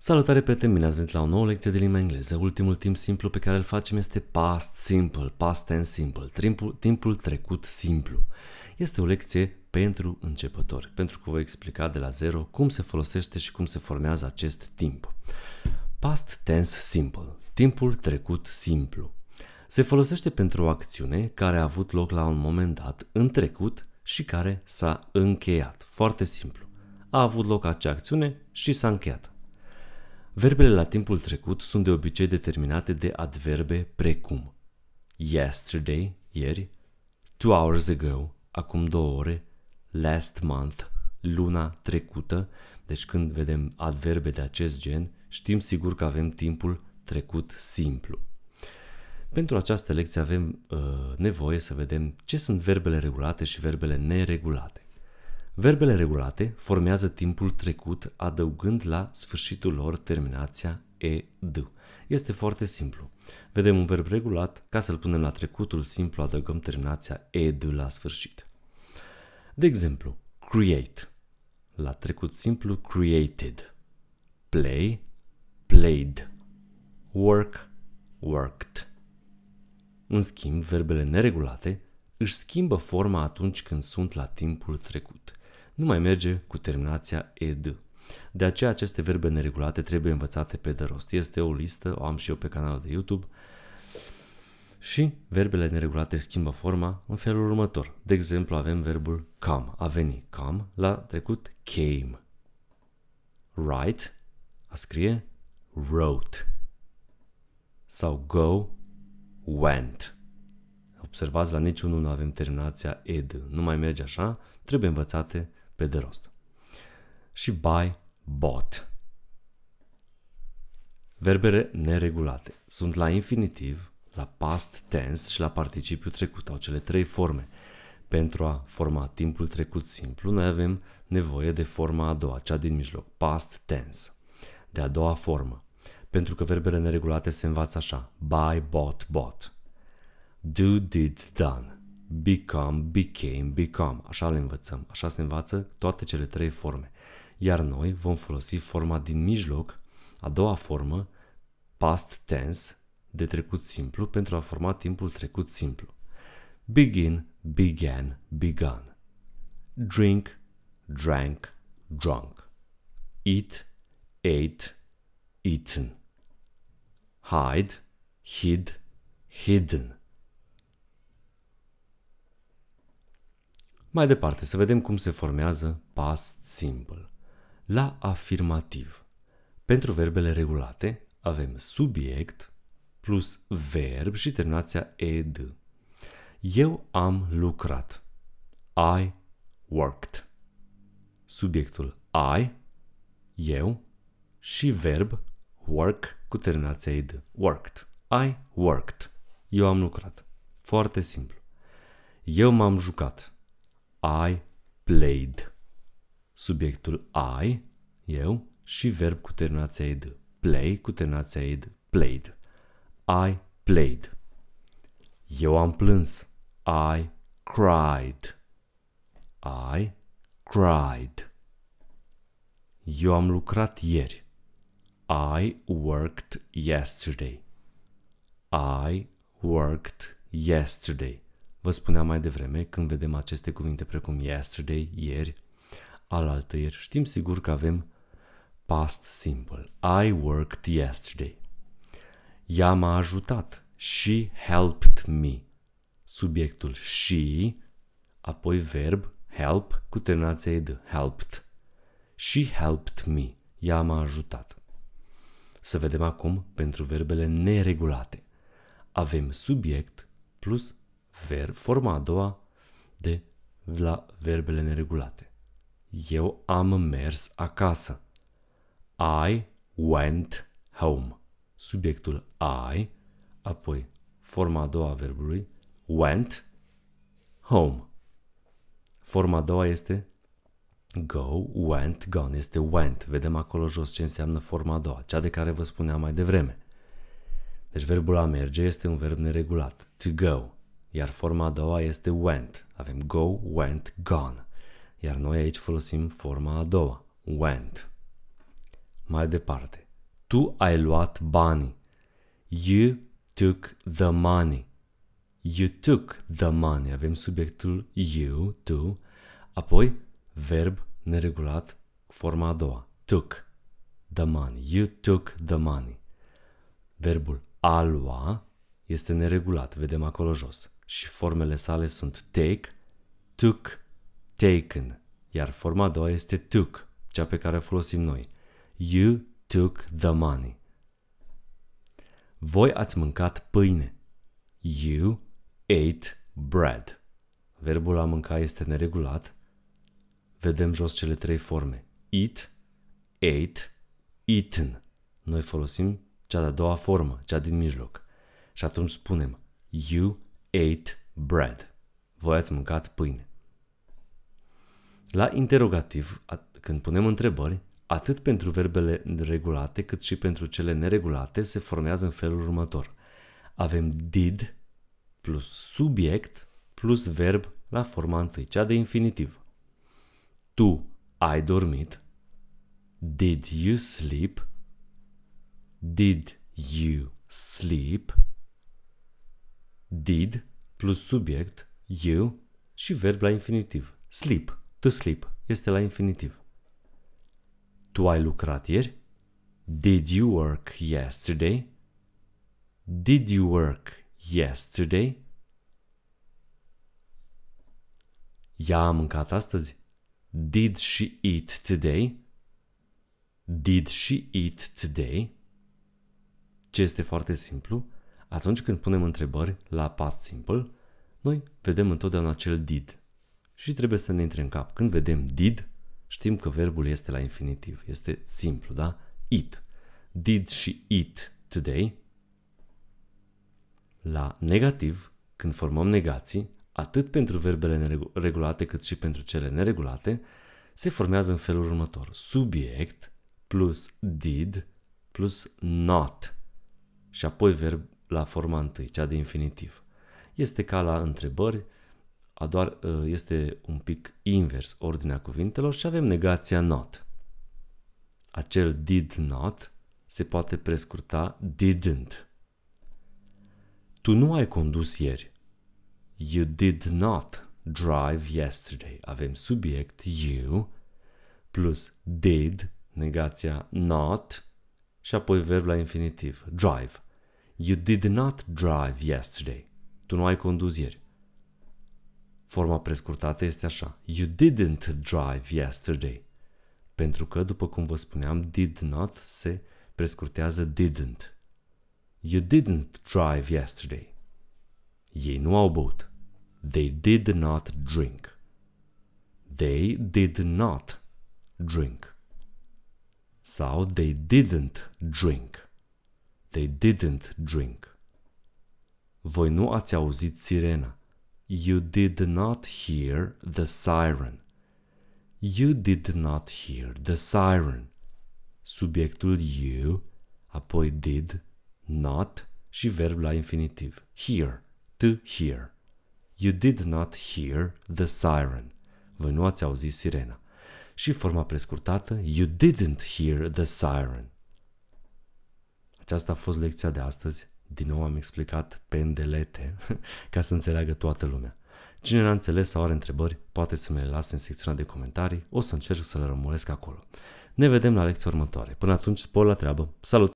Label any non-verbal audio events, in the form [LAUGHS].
Salutare prieteni, bine ați venit la o nouă lecție de limba engleză. Ultimul timp simplu pe care îl facem este past simple, past tense simple, timpul, timpul trecut simplu. Este o lecție pentru începători, pentru că voi explica de la zero cum se folosește și cum se formează acest timp. Past tense simple, timpul trecut simplu. Se folosește pentru o acțiune care a avut loc la un moment dat în trecut și care s-a încheiat. Foarte simplu. A avut loc acea acțiune și s-a încheiat. Verbele la timpul trecut sunt de obicei determinate de adverbe precum yesterday, ieri, two hours ago, acum două ore, last month, luna trecută. Deci când vedem adverbe de acest gen, știm sigur că avem timpul trecut simplu. Pentru această lecție avem uh, nevoie să vedem ce sunt verbele regulate și verbele neregulate. Verbele regulate formează timpul trecut adăugând la sfârșitul lor terminația ed. Este foarte simplu. Vedem un verb regulat, ca să-l punem la trecutul simplu adăugăm terminația ed la sfârșit. De exemplu, create. La trecut simplu created. Play, played. Work, worked. În schimb, verbele neregulate își schimbă forma atunci când sunt la timpul trecut nu mai merge cu terminația ed. De aceea aceste verbe neregulate trebuie învățate pe de rost. Este o listă, o am și eu pe canalul de YouTube. Și verbele neregulate schimbă forma în felul următor. De exemplu, avem verbul come, a veni, come, la trecut came. Write, a scrie, wrote. Sau go, went. Observați, la niciunul nu avem terminația ed. Nu mai merge așa, trebuie învățate pe de rost. Și buy, bought. Verbele neregulate sunt la infinitiv, la past tense și la participiu trecut. Au cele trei forme. Pentru a forma timpul trecut simplu, noi avem nevoie de forma a doua, cea din mijloc, past tense, de a doua formă. Pentru că verbele neregulate se învață așa, buy, bought, bought, do, did, done become, became, become. Așa le învățăm. Așa se învață toate cele trei forme. Iar noi vom folosi forma din mijloc, a doua formă, past tense, de trecut simplu, pentru a forma timpul trecut simplu. Begin, began, begun. Drink, drank, drunk. Eat, ate, eaten. Hide, hid, hidden. Mai departe, să vedem cum se formează past simple. La afirmativ. Pentru verbele regulate avem subiect plus verb și terminația ed. Eu am lucrat. I worked. Subiectul I, eu, și verb work cu terminația ed. Worked. I worked. Eu am lucrat. Foarte simplu. Eu m-am jucat. I played. Subiectul I, eu, și verb cu terminația ed. Play cu terminația ed. Played. I played. Eu am plâns. I cried. I cried. Eu am lucrat ieri. I worked yesterday. I worked yesterday. Vă spuneam mai devreme, când vedem aceste cuvinte precum yesterday, ieri, alaltăieri, știm sigur că avem past simple. I worked yesterday. Ea m-a ajutat. She helped me. Subiectul she, apoi verb help cu terminația ed, helped. She helped me. Ea m-a ajutat. Să vedem acum pentru verbele neregulate. Avem subiect plus verb, forma a doua de la verbele neregulate. Eu am mers acasă. I went home. Subiectul I, apoi forma a doua a verbului went home. Forma a doua este go, went, gone. Este went. Vedem acolo jos ce înseamnă forma a doua, cea de care vă spuneam mai devreme. Deci verbul a merge este un verb neregulat. To go. Iar forma a doua este went. Avem go, went, gone. Iar noi aici folosim forma a doua. Went. Mai departe. Tu ai luat banii. You took the money. You took the money. Avem subiectul you, tu, apoi verb neregulat forma a doua. Took the money. You took the money. Verbul a lua este neregulat, vedem acolo jos și formele sale sunt take, took, taken, iar forma a doua este took, cea pe care o folosim noi. You took the money. Voi ați mâncat pâine. You ate bread. Verbul a mânca este neregulat. Vedem jos cele trei forme. Eat, ate, eaten. Noi folosim cea de-a doua formă, cea din mijloc. Și atunci spunem You ate bread. Voi ați mâncat pâine. La interrogativ, când punem întrebări, atât pentru verbele regulate cât și pentru cele neregulate se formează în felul următor. Avem did plus subiect plus verb la forma întâi, cea de infinitiv. Tu ai dormit. Did you sleep? Did you sleep? did plus subiect, you și verb la infinitiv. Sleep, to sleep, este la infinitiv. Tu ai lucrat ieri? Did you work yesterday? Did you work yesterday? Ea a mâncat astăzi? Did she eat today? Did she eat today? Ce este foarte simplu, atunci când punem întrebări la past simple, noi vedem întotdeauna acel did. Și trebuie să ne intre în cap. Când vedem did, știm că verbul este la infinitiv. Este simplu, da? It. Did she eat today? La negativ, când formăm negații, atât pentru verbele regulate cât și pentru cele neregulate, se formează în felul următor. Subiect plus did plus not. Și apoi verb la forma întâi, cea de infinitiv. Este ca la întrebări, a doar ă, este un pic invers ordinea cuvintelor și avem negația not. Acel did not se poate prescurta didn't. Tu nu ai condus ieri. You did not drive yesterday. Avem subiect you plus did, negația not, și apoi verb la infinitiv, drive. You did not drive yesterday. Tu nu ai condus ieri. Forma prescurtată este așa. You didn't drive yesterday. Pentru că, după cum vă spuneam, did not se prescurtează didn't. You didn't drive yesterday. Ei nu au băut. They did not drink. They did not drink. Sau they didn't drink. They didn't drink. Voi nu ați auzit sirena. You did not hear the siren. You did not hear the siren. Subiectul you, apoi did, not și verb la infinitiv. Hear, to hear. You did not hear the siren. Voi nu ați auzit sirena. Și forma prescurtată, you didn't hear the siren. Aceasta a fost lecția de astăzi. Din nou am explicat pe îndelete [LAUGHS] ca să înțeleagă toată lumea. Cine n-a înțeles sau are întrebări, poate să mi le lase în secțiunea de comentarii, o să încerc să le rămuresc acolo. Ne vedem la lecția următoare. Până atunci, spor la treabă. Salut!